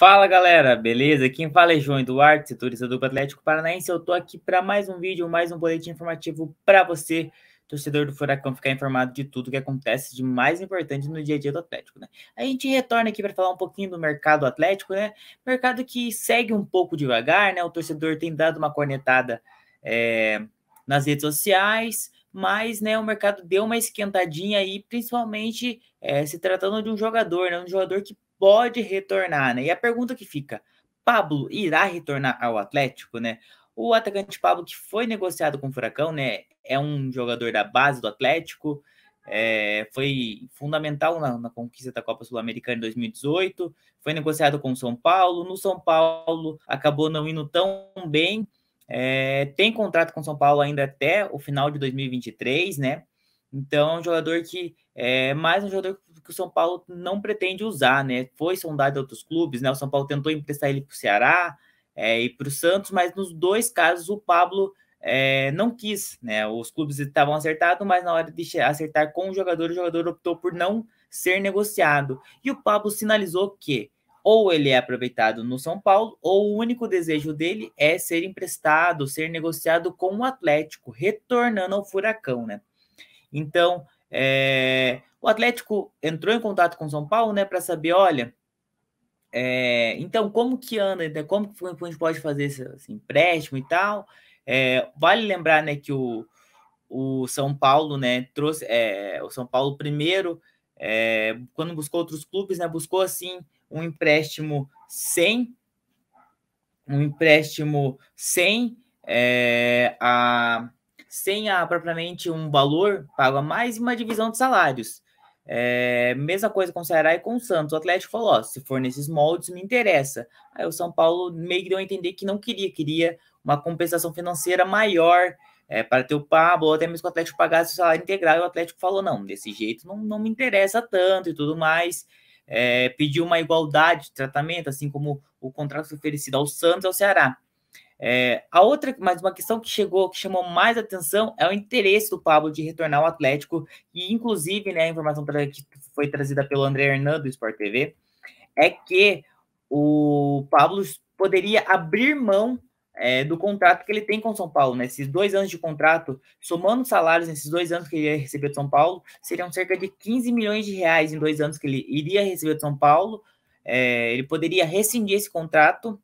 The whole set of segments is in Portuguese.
Fala galera, beleza? Quem fala é João Eduardo, setorista do Atlético Paranaense. Eu tô aqui para mais um vídeo, mais um boletim informativo para você, torcedor do Furacão, ficar informado de tudo que acontece de mais importante no dia a dia do Atlético, né? A gente retorna aqui para falar um pouquinho do mercado Atlético, né? Mercado que segue um pouco devagar, né? O torcedor tem dado uma cornetada é, nas redes sociais, mas né, o mercado deu uma esquentadinha aí, principalmente é, se tratando de um jogador, né? Um jogador que pode retornar, né? E a pergunta que fica: Pablo irá retornar ao Atlético, né? O atacante Pablo, que foi negociado com o Furacão, né? É um jogador da base do Atlético, é, foi fundamental na, na, conquista da Copa Sul-Americana em 2018, foi negociado com o São Paulo, no São Paulo acabou não indo tão bem, é, tem contrato com São Paulo ainda até o final de 2023, né? Então, é um jogador que é mais um jogador que que o São Paulo não pretende usar, né? Foi sondado a outros clubes, né? O São Paulo tentou emprestar ele para o Ceará é, e para o Santos, mas nos dois casos o Pablo é, não quis, né? Os clubes estavam acertados, mas na hora de acertar com o jogador, o jogador optou por não ser negociado. E o Pablo sinalizou que ou ele é aproveitado no São Paulo, ou o único desejo dele é ser emprestado, ser negociado com o Atlético, retornando ao Furacão, né? Então, é, o Atlético entrou em contato com o São Paulo, né, para saber, olha, é, então como que anda, né, como que a gente pode fazer esse, esse empréstimo e tal. É, vale lembrar, né, que o, o São Paulo, né, trouxe é, o São Paulo primeiro, é, quando buscou outros clubes, né, buscou assim um empréstimo sem um empréstimo sem é, a sem a propriamente um valor pago a mais e uma divisão de salários. É, mesma coisa com o Ceará e com o Santos. O Atlético falou: ó, se for nesses moldes, me interessa. Aí o São Paulo meio que deu a entender que não queria, queria uma compensação financeira maior é, para ter o Pablo, ou até mesmo que o Atlético pagasse o salário integral. E o Atlético falou: não, desse jeito não, não me interessa tanto e tudo mais. É, pediu uma igualdade de tratamento, assim como o contrato foi oferecido ao Santos e ao Ceará. É, a outra, mas uma questão que chegou, que chamou mais atenção, é o interesse do Pablo de retornar ao Atlético, e inclusive, né, a informação que foi trazida pelo André Hernan do Sport TV, é que o Pablo poderia abrir mão é, do contrato que ele tem com São Paulo, né? Esses dois anos de contrato, somando salários nesses dois anos que ele ia receber de São Paulo, seriam cerca de 15 milhões de reais em dois anos que ele iria receber de São Paulo. É, ele poderia rescindir esse contrato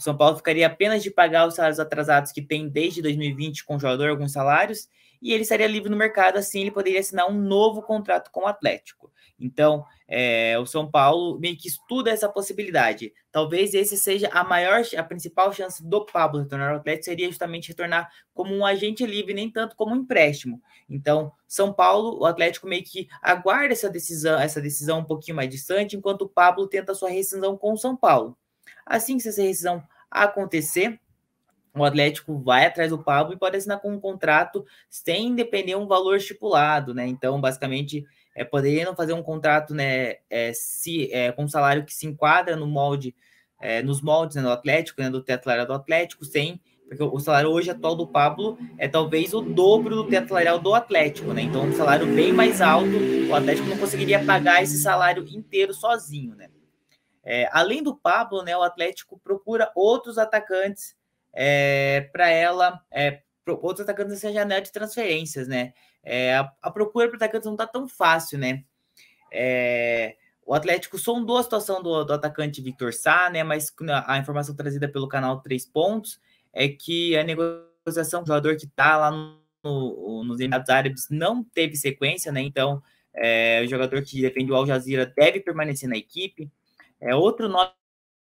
o São Paulo ficaria apenas de pagar os salários atrasados que tem desde 2020 com o jogador, alguns salários, e ele estaria livre no mercado, assim ele poderia assinar um novo contrato com o Atlético. Então, é, o São Paulo meio que estuda essa possibilidade. Talvez esse seja a maior, a principal chance do Pablo retornar ao Atlético seria justamente retornar como um agente livre, nem tanto como um empréstimo. Então, São Paulo, o Atlético meio que aguarda essa decisão, essa decisão um pouquinho mais distante, enquanto o Pablo tenta sua rescisão com o São Paulo. Assim que essa rescisão acontecer, o Atlético vai atrás do Pablo e pode assinar com um contrato sem depender um valor estipulado, né? Então, basicamente, é, não fazer um contrato, né, é, se, é, com um salário que se enquadra no molde, é, nos moldes né, do Atlético, né, do teto salarial do Atlético, sem porque o salário hoje atual do Pablo é talvez o dobro do teto salarial do Atlético, né? Então, um salário bem mais alto, o Atlético não conseguiria pagar esse salário inteiro sozinho, né? É, além do Pablo, né, o Atlético procura outros atacantes é, para ela, é, outros atacantes nessa janela de transferências, né? É, a, a, procura para atacantes não está tão fácil, né? É, o Atlético sondou a situação do, do atacante Victor Sá, né? Mas né, a informação trazida pelo canal Três Pontos é que a negociação do jogador que está lá no, nos Emirados Árabes não teve sequência, né? Então, é, o jogador que defende o Al Jazeera deve permanecer na equipe. É outro nome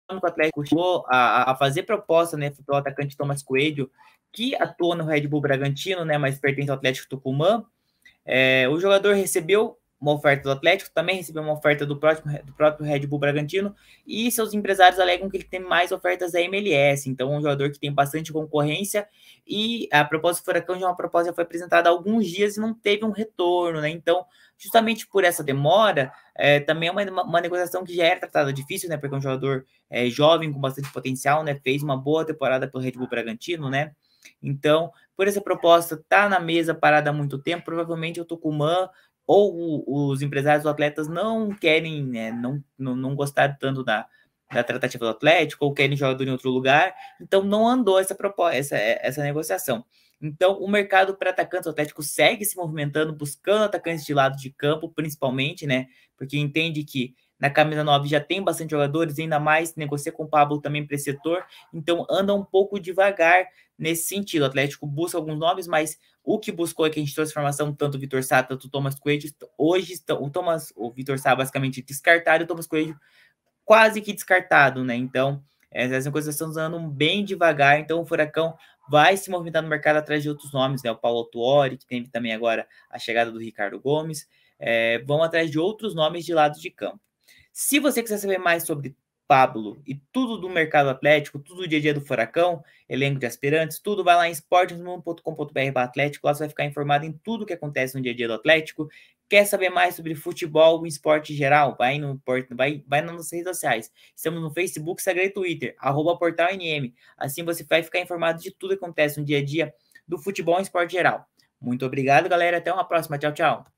que o Atlético chegou a, a fazer proposta, né, do atacante Thomas Coelho, que atua no Red Bull Bragantino, né, mas pertence ao Atlético Tucumã. É, o jogador recebeu uma oferta do Atlético, também recebeu uma oferta do, próprio do próprio Red Bull Bragantino, e seus empresários alegam que ele tem mais ofertas da MLS, então é um jogador que tem bastante concorrência, e a proposta do Furacão já uma proposta foi apresentada há alguns dias e não teve um retorno, né? Então, justamente por essa demora, é, também é uma, uma negociação que já era tratada difícil, né? Porque é um jogador é, jovem, com bastante potencial, né? Fez uma boa temporada pelo Red Bull Bragantino, né? Então, por essa proposta estar tá na mesa parada há muito tempo, provavelmente o Tucumã ou o, os empresários dos atletas não querem, né, não, não, não gostar tanto da, da tratativa do Atlético ou querem jogador em outro lugar, então não andou essa proposta, essa, é, essa negociação. Então, o mercado para atacantes do Atlético segue se movimentando, buscando atacantes de lado de campo, principalmente, né? Porque entende que na camisa 9 já tem bastante jogadores, ainda mais negocia com o Pablo também para esse setor, então anda um pouco devagar nesse sentido. O Atlético busca alguns nomes, mas o que buscou é que a gente trouxe formação tanto o Vitor Sá, tanto o Thomas Coelho. Hoje o Thomas, o Vitor Sá basicamente descartado, e o Thomas Coelho quase que descartado, né? Então, essas coisas estão andando bem devagar, então o Furacão vai se movimentar no mercado atrás de outros nomes, né? O Paulo Tuori, que teve também agora a chegada do Ricardo Gomes. É, vão atrás de outros nomes de lado de campo. Se você quiser saber mais sobre Pablo e tudo do mercado atlético, tudo do dia a dia do Furacão, elenco de aspirantes, tudo, vai lá em esportesmundo.com.br Atlético, lá você vai ficar informado em tudo que acontece no dia a dia do Atlético. Quer saber mais sobre futebol, o esporte geral? Vai, no, vai, vai nas nossas redes sociais. Estamos no Facebook, Instagram e Twitter, arroba portal NM. Assim você vai ficar informado de tudo que acontece no dia a dia do futebol e esporte geral. Muito obrigado, galera. Até uma próxima. Tchau, tchau.